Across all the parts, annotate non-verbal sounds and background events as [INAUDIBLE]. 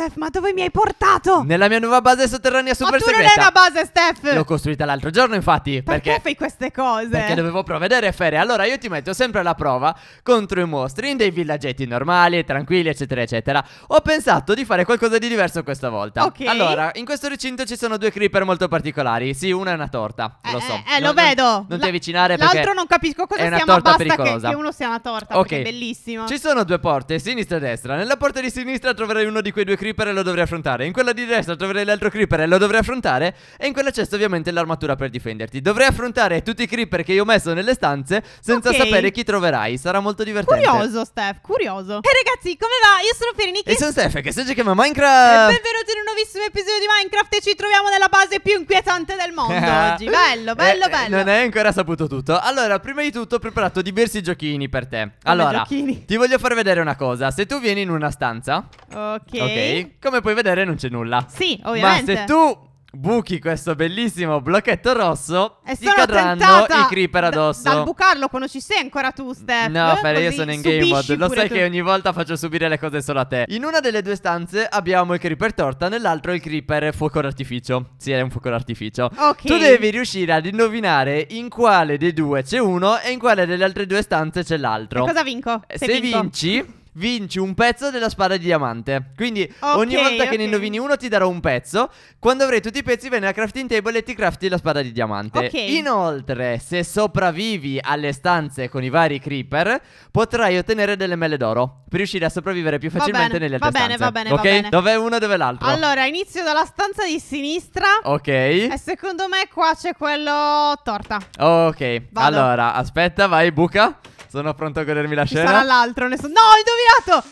Steph, ma dove mi hai portato? Nella mia nuova base sotterranea super ma tu segreta. non è una base, Steph! L'ho costruita l'altro giorno, infatti. Perché, perché fai queste cose? Perché dovevo provvedere, Fere. Allora io ti metto sempre alla prova contro i mostri in dei villaggetti normali, tranquilli, eccetera, eccetera. Ho pensato di fare qualcosa di diverso questa volta. Ok. Allora, in questo recinto ci sono due creeper molto particolari. Sì, una è una torta, eh, lo so. Eh, eh non, lo vedo. Non, ti avvicinare perché L'altro non capisco cosa è una sia, torta pericolosa. Che, che uno sia una torta, Ok. è bellissimo. Ci sono due porte, sinistra e destra. Nella porta di sinistra troverai uno di quei due creeper creeper e lo dovrei affrontare In quella di destra troverai l'altro creeper e lo dovrei affrontare E in quella cesta ovviamente l'armatura per difenderti Dovrei affrontare tutti i creeper che io ho messo nelle stanze Senza okay. sapere chi troverai Sarà molto divertente Curioso Steph, curioso E ragazzi, come va? Io sono Piernick E sono Steph, che si chiama Minecraft E benvenuti in un nuovissimo episodio di Minecraft E ci troviamo nella base più inquietante del mondo [LAUGHS] oggi Bello, bello, eh, eh, bello Non hai ancora saputo tutto Allora, prima di tutto ho preparato diversi giochini per te Allora, ti voglio far vedere una cosa Se tu vieni in una stanza Ok, okay come puoi vedere, non c'è nulla. Sì, ovviamente. Ma se tu buchi questo bellissimo blocchetto rosso, e ti cadranno i creeper addosso. Da, bucarlo quando ci sei ancora tu, Steph. No, Fede, io sono in game mode. Lo sai tu. che ogni volta faccio subire le cose solo a te. In una delle due stanze abbiamo il creeper torta, nell'altro il creeper fuoco d'artificio. Sì, è un fuoco d'artificio. Ok. Tu devi riuscire ad indovinare in quale dei due c'è uno e in quale delle altre due stanze c'è l'altro. cosa vinco? Eh, se, se vinco. vinci vinci un pezzo della spada di diamante. Quindi okay, ogni volta okay. che ne indovini uno ti darò un pezzo. Quando avrai tutti i pezzi vieni alla crafting table e ti crafti la spada di diamante. Okay. Inoltre, se sopravvivi alle stanze con i vari creeper, potrai ottenere delle mele d'oro per riuscire a sopravvivere più facilmente nelle altre va bene, Va bene, va bene, va bene. Dov'è uno, e dov'è l'altro? Allora, inizio dalla stanza di sinistra. Ok. E secondo me qua c'è quello torta. Ok. Vado. Allora, aspetta, vai, buca. Sono pronto a godermi la Ci scena. Sarà l'altro, ne so- No, ho indovinato!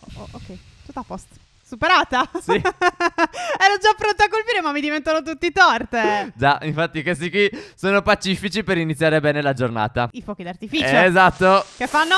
Oh, oh ok, tutto a posto. Superata? Sì. [LAUGHS] Ero già pronta a colpire, ma mi diventano tutti torte. Già, infatti, questi qui sono pacifici per iniziare bene la giornata. I fuochi d'artificio. Eh, esatto. Che fanno?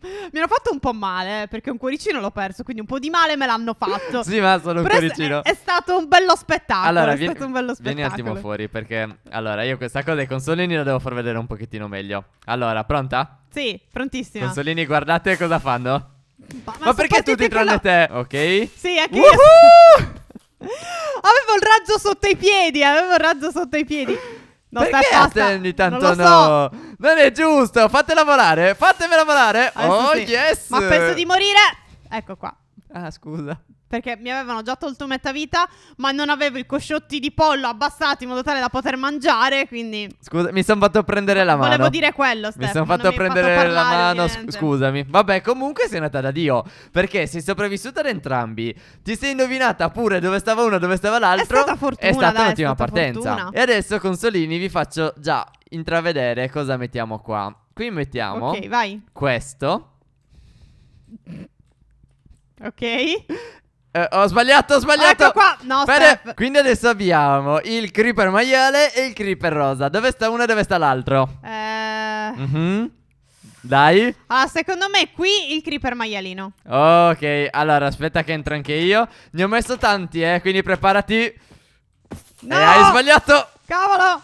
[LAUGHS] Mi hanno fatto un po' male eh, perché un cuoricino l'ho perso, quindi un po' di male me l'hanno fatto. [LAUGHS] sì, ma sono un Però cuoricino. È, è, stato un bello spettacolo. Allora, è vieni, stato un bello spettacolo. Vieni un attimo fuori perché allora io questa cosa dei consolini la devo far vedere un pochettino meglio. Allora, pronta? Sì, prontissima. Consolini, guardate cosa fanno. Ma, ma perché tutti tranne lo... te? Ok? Sì, anche Woohoo! io. [LAUGHS] avevo il razzo sotto i piedi, avevo il razzo sotto i piedi. No, Perché stai, basta. ogni tanto non no? So. Non è giusto. Fate lavorare. Fatemi lavorare. Adesso oh, sì. yes. Ma penso di morire. Ecco qua. Ah, scusa. Perché mi avevano già tolto metà vita, ma non avevo i cosciotti di pollo abbassati in modo tale da poter mangiare, quindi... Scusa, mi sono fatto prendere la mano. Volevo dire quello, Steph, Mi sono fatto prendere fatto la mano, scusami. Vabbè, comunque sei nata da Dio, perché sei sopravvissuta ad entrambi. Ti sei indovinata pure dove stava uno e dove stava l'altro. È stata fortuna, È stata un'ottima partenza. Fortuna. E adesso con Solini vi faccio già intravedere cosa mettiamo qua. Qui mettiamo... Ok, vai. Questo. Ok. Eh, ho sbagliato, ho sbagliato. Ecco qua. No, Bene, Quindi adesso abbiamo il creeper maiale e il creeper rosa. Dove sta uno e dove sta l'altro? Eh... Mhm. Dai. Ah, secondo me qui il creeper maialino. Ok, allora aspetta che entro anche io. Ne ho messo tanti, eh, quindi preparati. Eh, no! Eh, hai sbagliato. Cavolo.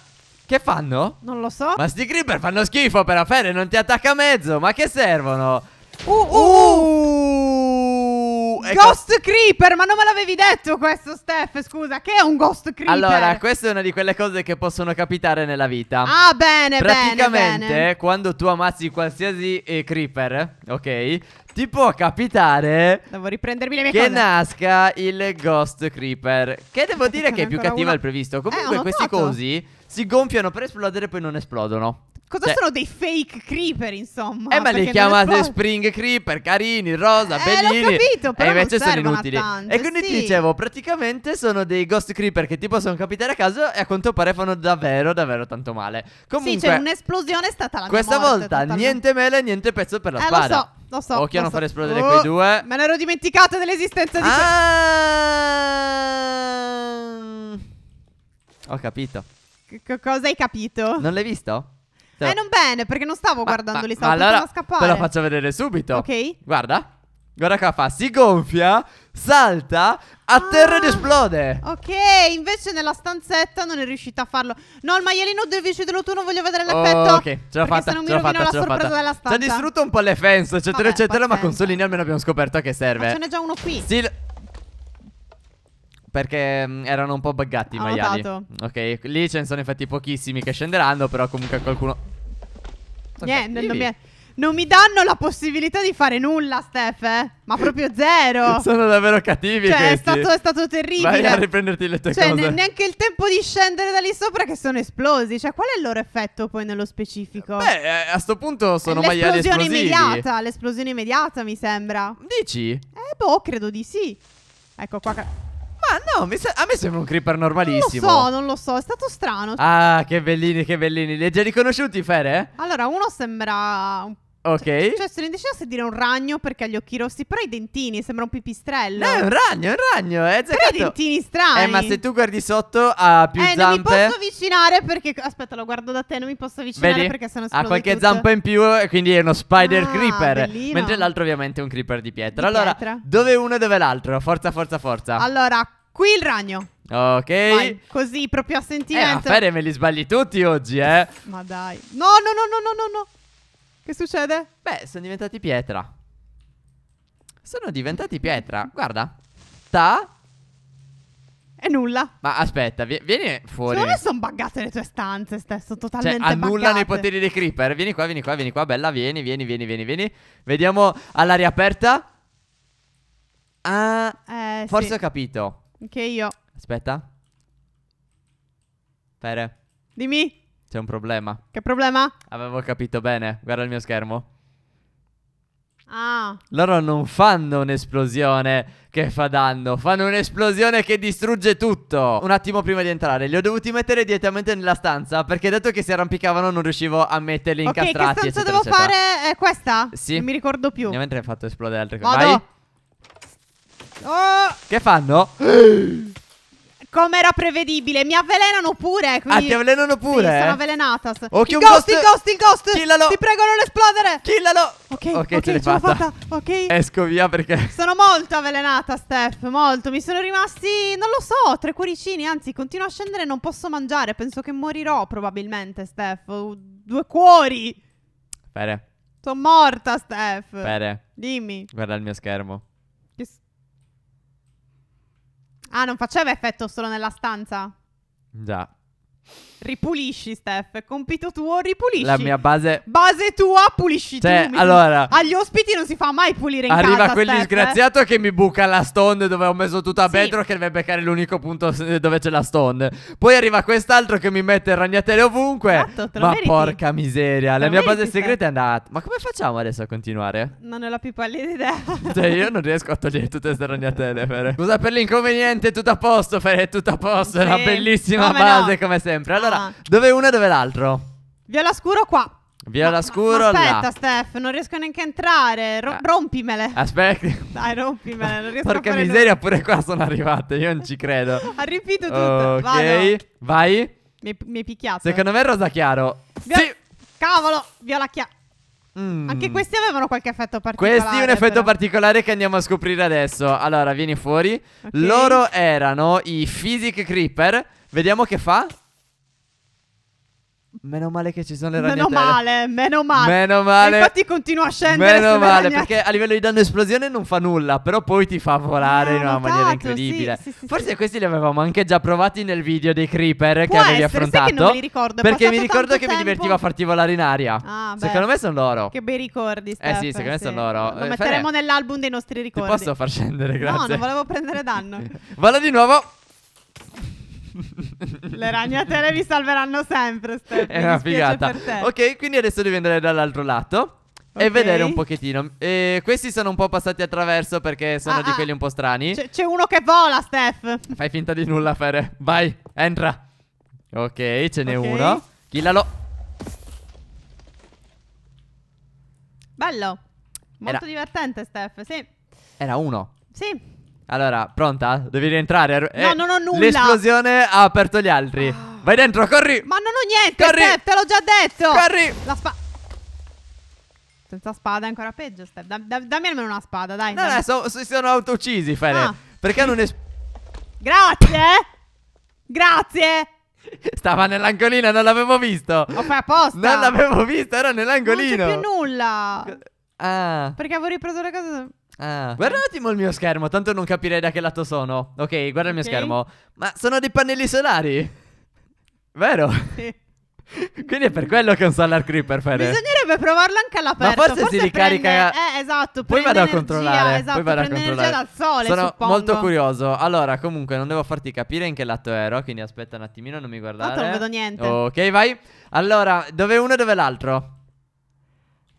Che fanno? Non lo so. Ma sti creeper fanno schifo però, Fede, non ti attacca a mezzo. Ma che servono? Uh, uh, uh. uh! ecco. Ghost Creeper, ma non me l'avevi detto questo, Steph? Scusa, che è un Ghost Creeper? Allora, questa è una di quelle cose che possono capitare nella vita. Ah, bene, bene. Praticamente, quando tu ammazzi qualsiasi eh, creeper, ok? Ti può capitare Devo riprendermi le mie che cose. nasca il Ghost Creeper. Che devo dire che è più cattivo del previsto. Eh, Comunque, eh, questi cosi si gonfiano per esplodere e poi non esplodono. Cosa cioè, sono dei fake creeper, insomma? Eh, ma li chiamate spring creeper, carini, rosa, eh, bellini. Capito, però e invece sono inutili. Tanto, e quindi sì. ti dicevo, praticamente sono dei ghost creeper che ti possono capitare a caso e a quanto pare fanno davvero, davvero tanto male. Comunque, sì, cioè un'esplosione è stata la Questa morte, volta totalmente. niente mele, niente pezzo per la eh, spada. Lo so. Lo so, Occhio a non so. far esplodere oh, quei due. Me ne ero dimenticata dell'esistenza di ah! que... Ho capito. C cosa hai capito? Non l'hai visto? Cioè, eh, non bene, perché non stavo ma, guardando, lì, stavo allora, a scappare. Te la faccio vedere subito. Ok. Guarda. Guarda qua fa, si gonfia, salta, atterra ah, ed esplode. Ok, invece nella stanzetta non è riuscita a farlo. No, il maialino del vice non voglio vedere l'effetto. Oh, ok, ce l'ho fatta, ce l'ho fatta, ce l'ho fatta. Ci ha distrutto un po' le fence, eccetera, Vabbè, eccetera, pazienza. ma con Solini almeno abbiamo scoperto a che serve. Ma ce n'è già uno qui. Sì, perché mm, erano un po' buggati i Ho maiali. Notato. Ok, lì ce ne sono infatti pochissimi che scenderanno, però comunque qualcuno... Niente, non mi... Non mi danno la possibilità di fare nulla, Steph, eh? Ma proprio zero. [LAUGHS] Sono davvero cattivi cioè, questi. È stato, è stato terribile. Vai a riprenderti le tue cioè, cose. Cioè, ne neanche il tempo di scendere da lì sopra che sono esplosi. Cioè, qual è il loro effetto poi nello specifico? Beh, eh, a sto punto sono maiali esplosivi. L'esplosione immediata, l'esplosione immediata mi sembra. Dici? Eh, boh, credo di sì. Ecco qua... Ah, no, sa... a me sembra un creeper normalissimo. Non lo so, non lo so, è stato strano. Ah, che bellini, che bellini. Li hai già riconosciuti, Fere? Allora, uno sembra un Ok. Cioè, cioè sono indecisa se dire un ragno perché ha gli occhi rossi, però i dentini sembra un pipistrello. No, è un ragno, è un ragno. È però i dentini strani. Eh, ma se tu guardi sotto ha più eh, zampe. Eh, non mi posso avvicinare perché. Aspetta, lo guardo da te, non mi posso avvicinare Vedi? perché sennò esplode Ha qualche tutto. zampa in più, quindi è uno spider ah, creeper. Bellino. Mentre l'altro, ovviamente, è un creeper di pietra. Di allora, pietra. dove uno e dove l'altro? Forza, forza, forza. Allora, Qui il ragno. Ok. Vai, così proprio a eh, sentimento. Eh, Fede me li sbagli tutti oggi, eh. Ma dai. No, no, no, no, no, no, no. Che succede? Beh, sono diventati pietra. Sono diventati pietra. Guarda. Ta. E nulla. Ma aspetta, vi vieni fuori. Secondo me sono buggate le tue stanze, stesso, cioè, totalmente cioè, annullano i poteri dei creeper. Vieni qua, vieni qua, vieni qua, bella, vieni, vieni, vieni, vieni, vieni. Vediamo all'aria aperta. Ah, eh, forse sì. ho capito. Anche io. Aspetta. Fere. Dimmi. c'è un problema. Che problema? Avevo capito bene. Guarda il mio schermo. Ah. Loro non fanno un'esplosione che fa danno, fanno un'esplosione che distrugge tutto. Un attimo prima di entrare, li ho dovuti mettere direttamente nella stanza perché detto che si arrampicavano non riuscivo a metterli incastrati. Ok, che stanza eccetera, devo eccetera. fare? È questa? Sì. Non mi ricordo più. Ovviamente hai fatto esplodere altre cose. Vai. Oh! Che fanno? [GASPS] Come era prevedibile, mi avvelenano pure. Quindi... Ah, ti avvelenano pure? Sì, sono eh? avvelenata. Occhio, oh, il ghost, ghost, il ghost, il ghost. Killalo. Ti prego, non esplodere. Killalo. Ok, ok, okay ce l'hai fatta. fatta. Ok. Esco via perché. Sono molto avvelenata, Steph. Molto. Mi sono rimasti, non lo so, tre cuoricini. Anzi, continuo a scendere, non posso mangiare. Penso che morirò probabilmente, Steph. Due cuori. Bene. Sono morta, Steph. Bene. Dimmi. Guarda il mio schermo. Ah, non faceva effetto solo nella stanza? Già ripulisci, Steph. Compito tuo, ripulisci. La mia base. Base tua, pulisci cioè, tu. Allora. Agli ospiti non si fa mai pulire in casa. Arriva quel eh. disgraziato che mi buca la stone dove ho messo tutta a vetro, che deve beccare l'unico punto dove c'è la stone. Poi arriva quest'altro che mi mette ragnatele ovunque. Esatto, ma meriti. porca miseria. Te la mia base segreta è andata. Ma come facciamo adesso a continuare? Non ho la più pallida idea. [LAUGHS] cioè, io non riesco a togliere tutte queste ragnatele. Scusa per l'inconveniente, tutto a posto, Fere, tutto a posto. Sì. È una bellissima come base, no. come sempre. Allora. Allora, ah. dove uno e dove l'altro? Viola scuro qua. Viola ma, scuro ma aspetta, là. Steph, non riesco neanche a entrare. Ro- eh. rompimele. Aspetta. Dai, rompimele. Non riesco Porca a miseria, pure qua sono arrivate. Io non ci credo. [LAUGHS] ha riempito tutto. Ok, Vado. vai. Mi, mi hai picchiato. Secondo me è rosa chiaro. Viola... Sì. Cavolo, viola chiaro. Mm. Anche questi avevano qualche effetto particolare. Questi un effetto però. particolare che andiamo a scoprire adesso. Allora, vieni fuori. Okay. Loro erano i Physic Creeper. Vediamo che fa. Meno male che ci sono le ragnatele. Meno male, meno male. Meno male. E infatti continua a scendere. Meno male, perché a livello di danno esplosione non fa nulla, però poi ti fa volare no, in una notato, maniera incredibile. Sì, sì, Forse sì. questi li avevamo anche già provati nel video dei creeper Può che avevi essere, affrontato. Sai che non me li ricordo. Perché mi ricordo che tempo. mi divertiva a farti volare in aria. Ah, secondo me sono loro. Che bei ricordi, Steph, Eh sì, secondo me sono loro. Lo eh, metteremo Fere. nell'album dei nostri ricordi. Ti posso far scendere, grazie. No, non volevo prendere danno. [LAUGHS] Vado di nuovo. [LAUGHS] Le ragnatele vi salveranno sempre, Steph. È una figata. Ok, quindi adesso devi andare dall'altro lato. Okay. E vedere un pochettino. E questi sono un po' passati attraverso perché sono ah, di ah. quelli un po' strani. C'è uno che vola, Steph. Fai finta di nulla, Fere. Vai, entra. Ok, ce n'è okay. uno. Killalo. Bello. Molto Era. divertente, Steph. Sì. Era uno. Sì. Allora, pronta? Devi rientrare. No, eh, non ho nulla. L'esplosione ha aperto gli altri. Ah. Vai dentro, corri. Ma non ho niente. Corri. Steph, te l'ho già detto. Corri. La spa. Senza spada è ancora peggio, Steph. Da, da, dammi almeno una spada, dai. No, dammi. no, si sono autouccisi, Fede. Ah. Perché non es... Grazie. Grazie. Stava nell'angolino, non l'avevo visto. Ho fatto apposta. Non l'avevo visto, era nell'angolino. Non c'è più nulla. Ah. Perché avevo ripreso le cose... Ah. Guarda un attimo il mio schermo, tanto non capirei da che lato sono. Ok, guarda il mio schermo. Ma sono dei pannelli solari. Vero? Sì. Quindi è per quello che è un Solar Creeper, Fede. Bisognerebbe provarlo anche all'aperto. Ma forse, forse si ricarica. Prende... Eh, esatto. Poi vado a controllare. Esatto, poi vado a controllare. dal sole. Sono suppongo. molto curioso. Allora, comunque, non devo farti capire in che lato ero. Quindi aspetta un attimino, non mi guardare. Tanto non vedo niente. Ok, vai. Allora, dove uno e dove l'altro?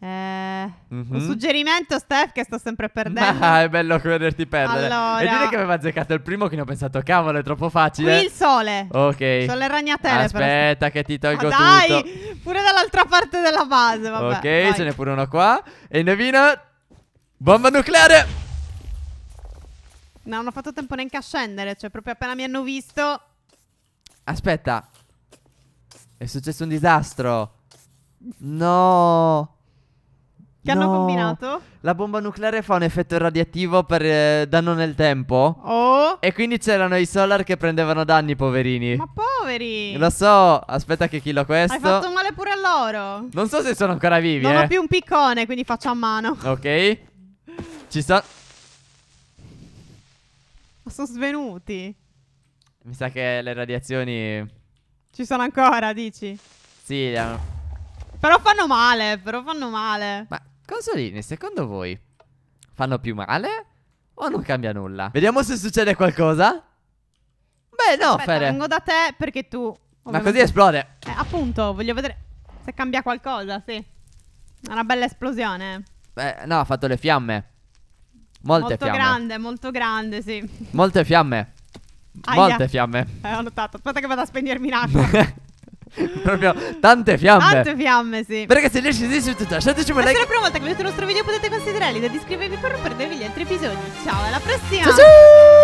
mm-hmm. Un mhm. suggerimento, Steph, che sto sempre perdendo. [LAUGHS] Ah, è bello vederti perdere. Allora... E dire che aveva azzeccato il primo, che ne ho pensato, cavolo, è troppo facile. Qui il sole. Ok. Sono le ragnatele. Aspetta, che ti tolgo ah, dai, tutto. Dai, pure dall'altra parte della base. Vabbè, ok, vai. ce n'è pure uno qua. E indovina, bomba nucleare. No, non ho fatto tempo neanche a scendere. Cioè, proprio appena mi hanno visto. Aspetta, è successo un disastro. No. Che hanno combinato? La bomba nucleare fa un effetto radioattivo per eh, danno nel tempo. Oh, E quindi c'erano i solar che prendevano danni, poverini. ma poveri! Lo so, aspetta che killo questo. Hai fatto male pure a loro. Non so se sono ancora vivi, Non eh. ho più un piccone, quindi faccio a mano. Ok. Ci sono. Ma sono svenuti. Mi sa che le radiazioni. Ci sono ancora, dici? Sì, le hanno- Però fanno male, però fanno male. Ma Consoline, secondo voi fanno più male o non cambia nulla? Vediamo se succede qualcosa. Beh, no, Aspetta, Fere. vengo da te perché tu... Ma così esplode. Eh, appunto, voglio vedere se cambia qualcosa, sì. Una bella esplosione. Beh, no, ha fatto le fiamme. Molte molto fiamme. grande, molto grande, sì. Molte fiamme. Aia. Molte fiamme. Eh, ho notato. Aspetta che vado a spegnermi l'acqua. [LAUGHS] [LAUGHS] Proprio tante fiamme. Tante fiamme, sì. Perché se riesci a su tutto, lasciateci un like. Se la prima volta che vedete il nostro video potete considerare di iscrivervi per non perdervi gli altri episodi. Ciao, alla prossima. ciao. ciao.